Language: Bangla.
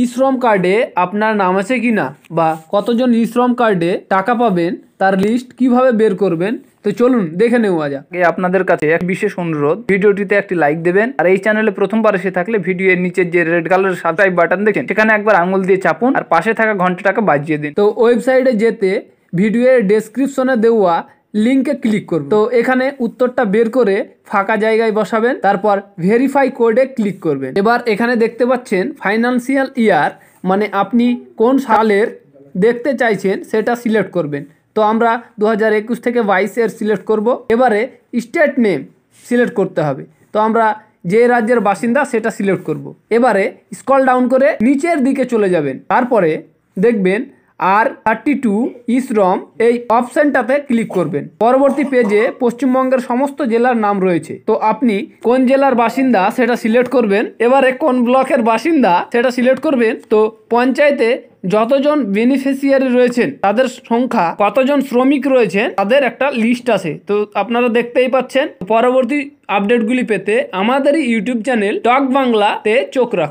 ই শ্রম কার্ডে আপনার নাম আছে কি না বা কতজন ই শ্রম কার্ডে টাকা পাবেন তার লিস্ট কিভাবে বের করবেন তো চলুন দেখে নেওয়া যাক আপনাদের কাছে এক বিশেষ অনুরোধ ভিডিওটিতে একটি লাইক দেবেন আর এই চ্যানেলে প্রথমবার এসে থাকলে ভিডিও এর নিচের যে রেড কালার সাবস্ক্রাইব বাটন দেখেন সেখানে একবার আঙুল দিয়ে চাপুন আর পাশে থাকা ঘন্টাটাকে বাজিয়ে দিন তো ওয়েবসাইটে যেতে ভিডিওর ডেসক্রিপশনে দেওয়া লিঙ্কে ক্লিক করব তো এখানে উত্তরটা বের করে ফাঁকা জায়গায় বসাবেন তারপর ভেরিফাই কোডে ক্লিক করবেন এবার এখানে দেখতে পাচ্ছেন ফাইন্যান্সিয়াল ইয়ার মানে আপনি কোন সালের দেখতে চাইছেন সেটা সিলেক্ট করবেন তো আমরা দু থেকে বাইশের সিলেক্ট করব এবারে স্টেট নেম সিলেক্ট করতে হবে তো আমরা যে রাজ্যের বাসিন্দা সেটা সিলেক্ট করব। এবারে স্কল ডাউন করে নিচের দিকে চলে যাবেন তারপরে দেখবেন আর থার্টি টু ইশ্রম এই অপশানটাতে ক্লিক করবেন পরবর্তী পেজে পশ্চিমবঙ্গের সমস্ত জেলার নাম রয়েছে তো আপনি কোন জেলার বাসিন্দা সেটা সিলেক্ট করবেন এবারে কোন ব্লকের বাসিন্দা সেটা সিলেক্ট করবেন তো পঞ্চায়েতে যতজন বেনিফিসিয়ারি রয়েছেন তাদের সংখ্যা কতজন শ্রমিক রয়েছেন তাদের একটা লিস্ট আছে তো আপনারা দেখতেই পাচ্ছেন পরবর্তী আপডেটগুলি পেতে আমাদের ইউটিউব চ্যানেল টক বাংলাতে চোখ রাখুন